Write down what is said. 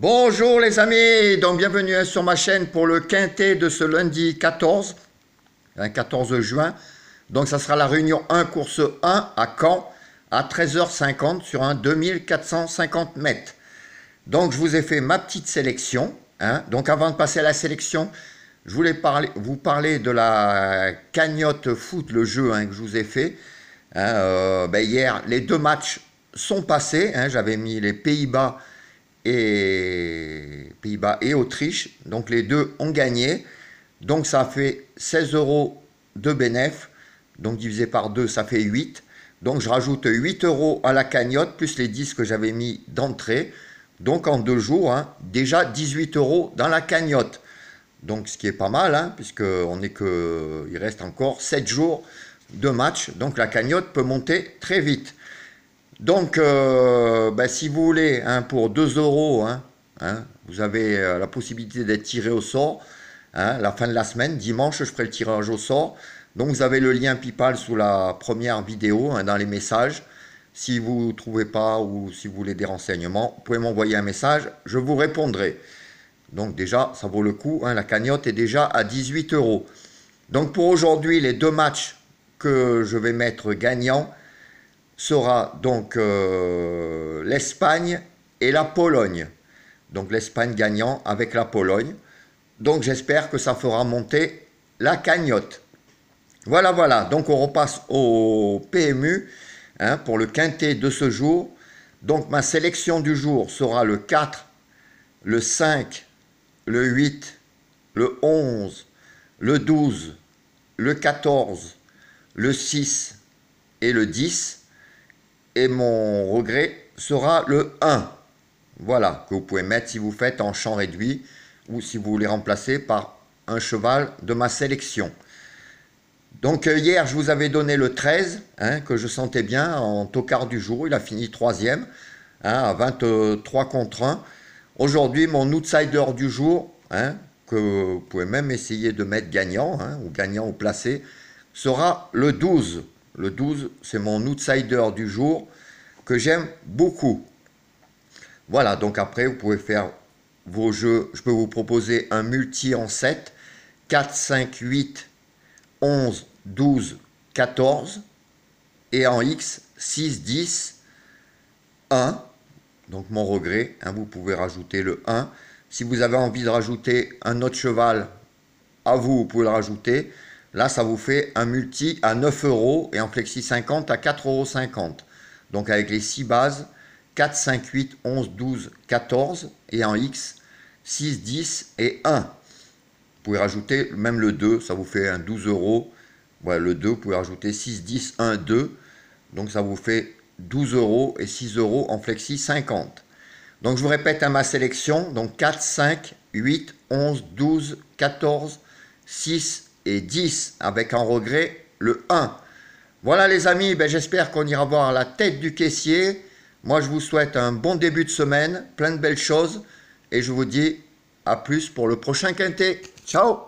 Bonjour les amis, donc bienvenue hein, sur ma chaîne pour le quintet de ce lundi 14, 14 hein, juin. Donc ça sera la réunion 1 course 1 à Caen à 13h50 sur un 2450 mètres. Donc je vous ai fait ma petite sélection. Hein. Donc avant de passer à la sélection, je voulais vous parler de la cagnotte foot, le jeu que je vous ai fait. Euh, ben, hier, les deux matchs sont passés. J'avais mis les Pays-Bas et Pays-Bas et Autriche. Donc les deux ont gagné. Donc ça fait 16 euros de bénéfice. Donc divisé par 2, ça fait 8. Donc je rajoute 8 euros à la cagnotte, plus les 10 que j'avais mis d'entrée. Donc en deux jours, hein, déjà 18 euros dans la cagnotte. Donc ce qui est pas mal, hein, on est que... il reste encore 7 jours de match. Donc la cagnotte peut monter très vite. Donc, euh, bah, si vous voulez, hein, pour 2 euros, hein, hein, vous avez euh, la possibilité d'être tiré au sort. Hein, la fin de la semaine, dimanche, je ferai le tirage au sort. Donc, vous avez le lien PayPal sous la première vidéo, dans les messages. Si vous ne trouvez pas ou si vous voulez des renseignements, vous pouvez m'envoyer un message, je vous répondrai. Donc déjà, ça vaut le coup. la cagnotte est déjà à 18 euros. Donc pour aujourd'hui, les deux matchs que je vais mettre gagnants, sera donc euh, l'Espagne et la Pologne. Donc l'Espagne gagnant avec la Pologne. Donc j'espère que ça fera monter la cagnotte. Voilà, voilà. Donc on repasse au PMU hein, pour le quintet de ce jour. Donc ma sélection du jour sera le 4, le 5, le 8, le 11, le 12, le 14, le 6 et le 10 et mon regret sera le 1. Voilà, que vous pouvez mettre si vous faites en champ réduit ou si vous voulez remplacer par un cheval de ma sélection. Donc euh, hier, je vous avais donné le 13, hein, que je sentais bien en tocard du jour. Il a fini troisième, hein, à 23 contre 1. Aujourd'hui, mon outsider du jour, hein, que vous pouvez même essayer de mettre gagnant, hein, ou gagnant ou placé, sera le 12. Le 12, c'est mon outsider du jour que j'aime beaucoup. Voilà, donc après, vous pouvez faire vos jeux. Je peux vous proposer un multi en 7. 4, 5, 8, 11, 12, 14. Et en X, 6, 10, 1. Donc mon regret, hein, vous pouvez rajouter le 1. Si vous avez envie de rajouter un autre cheval à vous, vous pouvez le rajouter. Là, ça vous fait un multi à 9 euros et en flexi 50 à 4,50 euros. Donc avec les 6 bases, 4, 5, 8, 11, 12, 14 et en X, 6, 10 et 1. Vous pouvez rajouter même le 2, ça vous fait un 12 euros. Voilà, le 2, vous pouvez rajouter 6, 10, 1, 2. Donc ça vous fait 12 euros et 6 euros en flexi 50. Donc je vous répète à ma sélection, donc 4, 5, 8, 11, 12, 14, 6, et 10 avec en regret le 1. Voilà les amis, ben, j'espère qu'on ira voir la tête du caissier. Moi je vous souhaite un bon début de semaine, plein de belles choses et je vous dis à plus pour le prochain quintet. Ciao